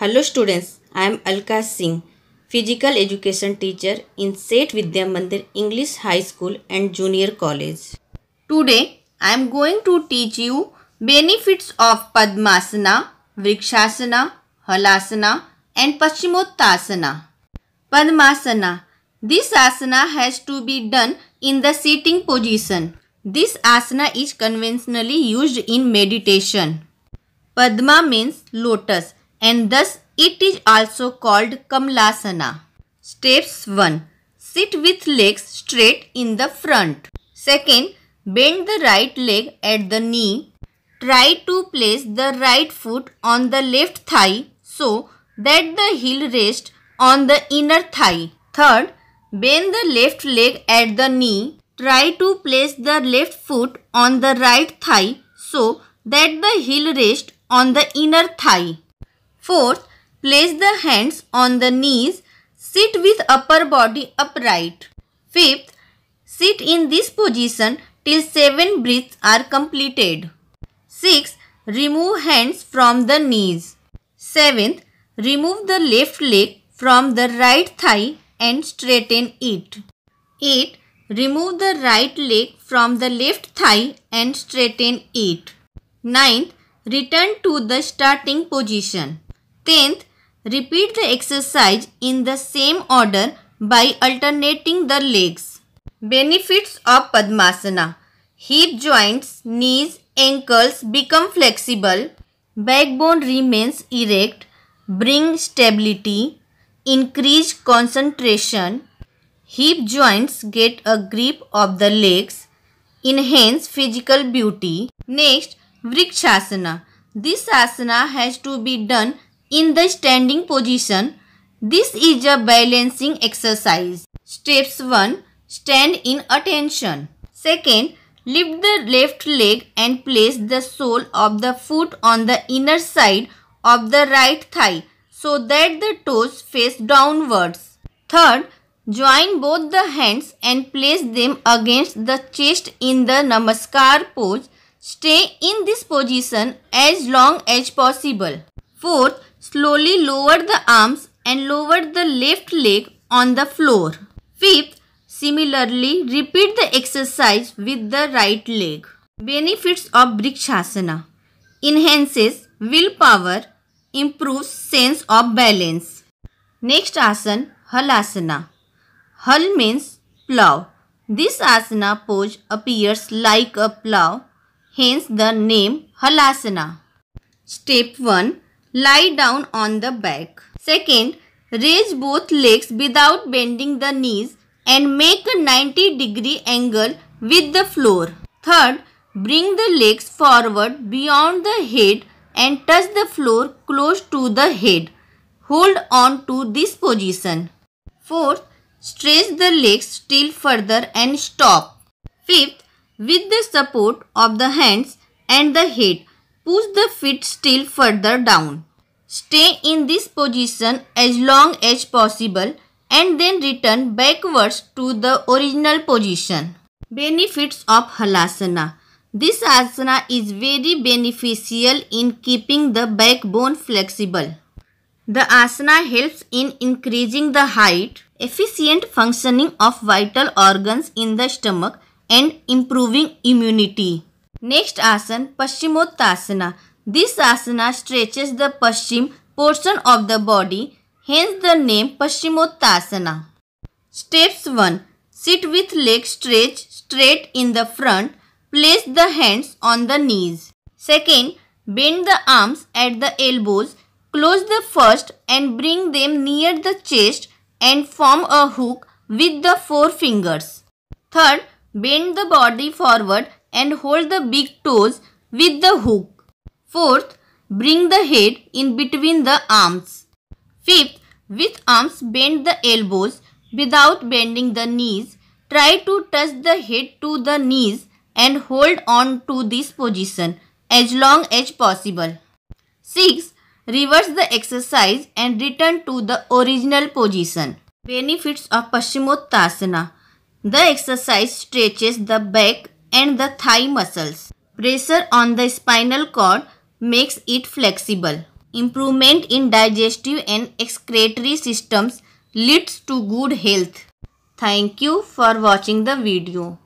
Hello students, I am Alka Singh, Physical Education teacher in Seth Vidya Mandir English High School and Junior College. Today, I am going to teach you benefits of Padmasana, Vrikshasana, Halasana and Paschimottasana. Padmasana. This asana has to be done in the sitting position. This asana is conventionally used in meditation. Padma means lotus and thus it is also called Kamlasana. Steps 1. Sit with legs straight in the front. Second, bend the right leg at the knee. Try to place the right foot on the left thigh so that the heel rests on the inner thigh. Third, bend the left leg at the knee. Try to place the left foot on the right thigh so that the heel rests on the inner thigh. Fourth, place the hands on the knees. Sit with upper body upright. Fifth, sit in this position till 7 breaths are completed. Sixth, Remove hands from the knees. 7th. Remove the left leg from the right thigh and straighten it. 8. Remove the right leg from the left thigh and straighten it. 9th. Return to the starting position. Tenth, repeat the exercise in the same order by alternating the legs. Benefits of Padmasana Hip joints, knees, ankles become flexible. Backbone remains erect. Bring stability. Increase concentration. Hip joints get a grip of the legs. Enhance physical beauty. Next, Vrikshasana. This asana has to be done in the standing position. This is a balancing exercise. Steps 1. Stand in attention. Second, lift the left leg and place the sole of the foot on the inner side of the right thigh so that the toes face downwards. Third, join both the hands and place them against the chest in the Namaskar pose. Stay in this position as long as possible. Fourth, Slowly lower the arms and lower the left leg on the floor. Fifth, similarly repeat the exercise with the right leg. Benefits of Brikshasana Enhances willpower, improves sense of balance. Next asana, Halasana. Hal means plow. This asana pose appears like a plow, hence the name Halasana. Step 1 Lie down on the back. Second, raise both legs without bending the knees and make a 90 degree angle with the floor. Third, bring the legs forward beyond the head and touch the floor close to the head. Hold on to this position. Fourth, stretch the legs still further and stop. Fifth, with the support of the hands and the head, Push the feet still further down. Stay in this position as long as possible and then return backwards to the original position. Benefits of Halasana This asana is very beneficial in keeping the backbone flexible. The asana helps in increasing the height, efficient functioning of vital organs in the stomach and improving immunity. Next asana, Paschimottasana. This asana stretches the Paschim portion of the body, hence the name Paschimottasana. Steps 1. Sit with legs stretched straight in the front. Place the hands on the knees. Second, bend the arms at the elbows. Close the first and bring them near the chest and form a hook with the four fingers. Third, bend the body forward and hold the big toes with the hook. Fourth, bring the head in between the arms. Fifth, with arms bend the elbows without bending the knees. Try to touch the head to the knees and hold on to this position as long as possible. 6. Reverse the exercise and return to the original position. Benefits of Paschimottasana The exercise stretches the back and the thigh muscles. Pressure on the spinal cord makes it flexible. Improvement in digestive and excretory systems leads to good health. Thank you for watching the video.